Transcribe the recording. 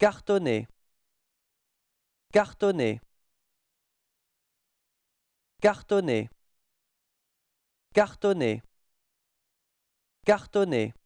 cartonner cartonner cartonner cartonner cartonner